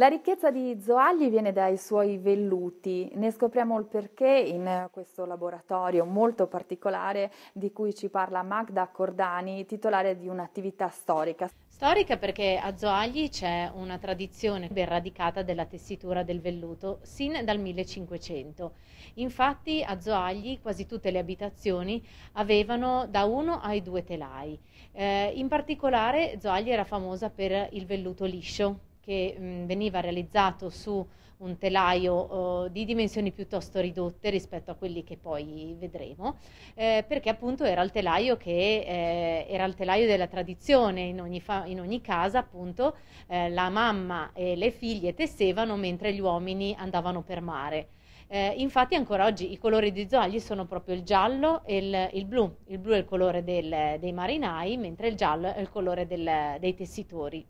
La ricchezza di Zoagli viene dai suoi velluti, ne scopriamo il perché in questo laboratorio molto particolare di cui ci parla Magda Cordani, titolare di un'attività storica. Storica perché a Zoagli c'è una tradizione ben radicata della tessitura del velluto sin dal 1500. Infatti a Zoagli quasi tutte le abitazioni avevano da uno ai due telai. Eh, in particolare Zoagli era famosa per il velluto liscio, che mh, veniva realizzato su un telaio eh, di dimensioni piuttosto ridotte rispetto a quelli che poi vedremo, eh, perché appunto era il telaio che eh, era il telaio della tradizione, in ogni, fa- in ogni casa appunto eh, la mamma e le figlie tessevano mentre gli uomini andavano per mare. Eh, infatti ancora oggi i colori di Zoagli sono proprio il giallo e il, il blu. Il blu è il colore del, dei marinai, mentre il giallo è il colore del, dei tessitori.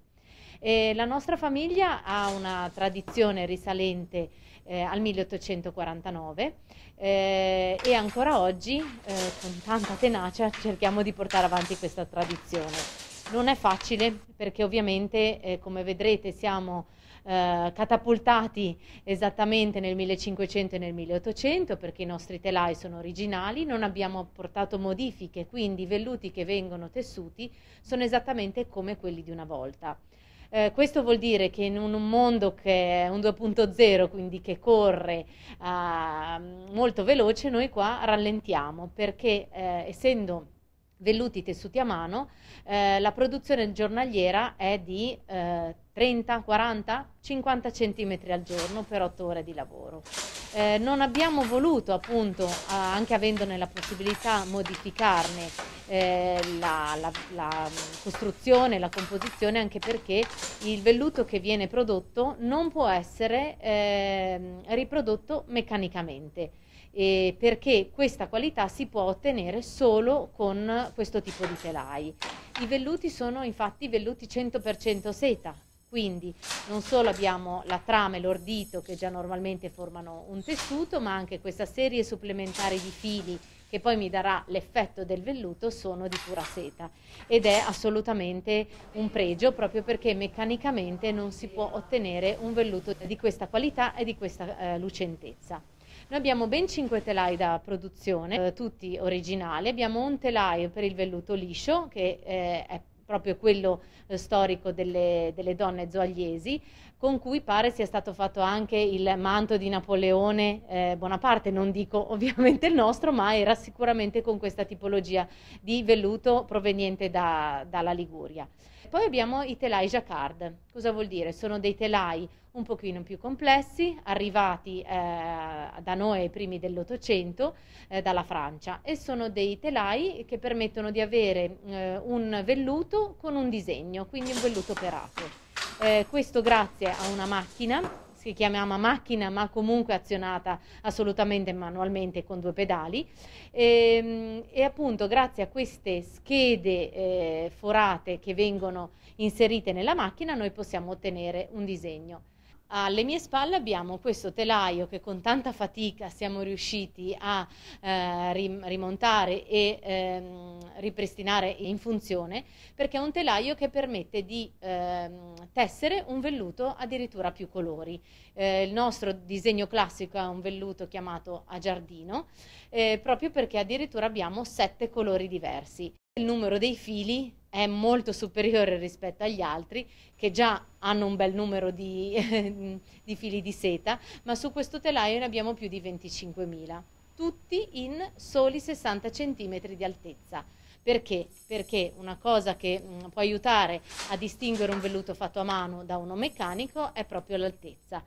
E la nostra famiglia ha una tradizione risalente eh, al 1849 eh, e ancora oggi eh, con tanta tenacia cerchiamo di portare avanti questa tradizione. Non è facile perché ovviamente, eh, come vedrete, siamo eh, catapultati esattamente nel 1500 e nel 1800 perché i nostri telai sono originali, non abbiamo portato modifiche, quindi i velluti che vengono tessuti sono esattamente come quelli di una volta. Eh, questo vuol dire che in un mondo che è un 2.0, quindi che corre eh, molto veloce, noi qua rallentiamo perché eh, essendo velluti tessuti a mano, eh, la produzione giornaliera è di eh, 30, 40, 50 centimetri al giorno per 8 ore di lavoro. Eh, non abbiamo voluto, appunto, anche avendone la possibilità, modificarne eh, la, la, la costruzione, la composizione, anche perché il velluto che viene prodotto non può essere eh, riprodotto meccanicamente. Eh, perché questa qualità si può ottenere solo con questo tipo di telai. I velluti sono infatti velluti 100% seta, quindi non solo abbiamo la trama e l'ordito che già normalmente formano un tessuto, ma anche questa serie supplementare di fili che poi mi darà l'effetto del velluto sono di pura seta ed è assolutamente un pregio proprio perché meccanicamente non si può ottenere un velluto di questa qualità e di questa eh, lucentezza. Noi abbiamo ben 5 telai da produzione, eh, tutti originali, abbiamo un telaio per il velluto liscio che eh, è proprio quello eh, storico delle, delle, donne zoagliesi, con cui pare sia stato fatto anche il manto di Napoleone eh, Bonaparte, non dico ovviamente il nostro, ma era sicuramente con questa tipologia di velluto proveniente da, dalla Liguria. Poi abbiamo i telai jacquard, cosa vuol dire? Sono dei telai un pochino più complessi, arrivati eh, da noi ai primi dell'Ottocento eh, dalla Francia e sono dei telai che permettono di avere eh, un velluto con un disegno, quindi un velluto operato. Eh, questo grazie a una macchina si chiamava macchina ma comunque azionata assolutamente manualmente con due pedali e, ehm, e appunto grazie a queste schede eh, forate che vengono inserite nella macchina noi possiamo ottenere un disegno. Alle mie spalle abbiamo questo telaio che con tanta fatica siamo riusciti a eh, rimontare e ehm, ripristinare in funzione perché è un telaio che permette di ehm, tessere un velluto addirittura a più colori. Eh, il nostro disegno classico è un velluto chiamato a giardino eh, proprio perché addirittura abbiamo sette colori diversi. Il numero dei fili è molto superiore rispetto agli altri che già hanno un bel numero di, di fili di seta, ma su questo telaio ne abbiamo più di 25.000, tutti in soli 60 cm di altezza. Perché? Perché una cosa che mh, mm, può aiutare a distinguere un velluto fatto a mano da uno meccanico è proprio l'altezza.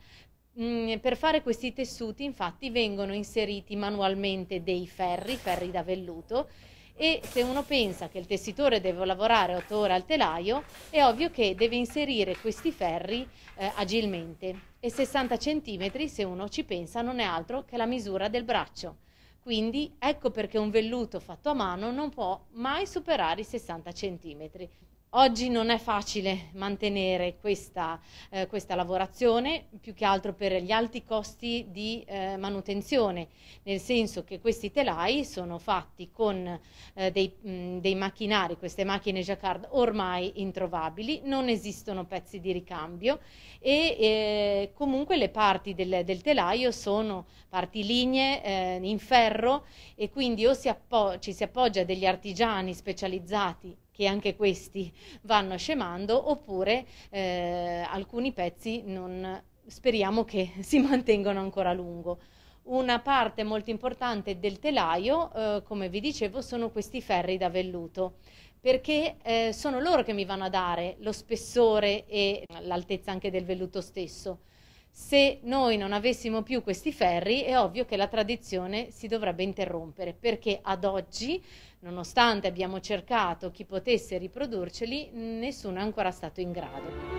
Mm, per fare questi tessuti infatti vengono inseriti manualmente dei ferri, ferri da velluto, e se uno pensa che il tessitore deve lavorare 8 ore al telaio, è ovvio che deve inserire questi ferri eh, agilmente e 60 cm, se uno ci pensa, non è altro che la misura del braccio. Quindi ecco perché un velluto fatto a mano non può mai superare i 60 cm. Oggi non è facile mantenere questa, eh, questa, lavorazione, più che altro per gli alti costi di eh, manutenzione, nel senso che questi telai sono fatti con eh, dei, mh, dei, macchinari, queste macchine jacquard ormai introvabili, non esistono pezzi di ricambio e eh, comunque le parti del, del, telaio sono parti lignee eh, in ferro e quindi o si ci si appoggia a degli artigiani specializzati che anche questi vanno scemando, oppure eh, alcuni pezzi non, speriamo che si mantengano ancora a lungo. Una parte molto importante del telaio, eh, come vi dicevo, sono questi ferri da velluto, perché eh, sono loro che mi vanno a dare lo spessore e l'altezza anche del velluto stesso se noi non avessimo più questi ferri è ovvio che la tradizione si dovrebbe interrompere perché ad oggi, nonostante abbiamo cercato chi potesse riprodurceli, nessuno è ancora stato in grado.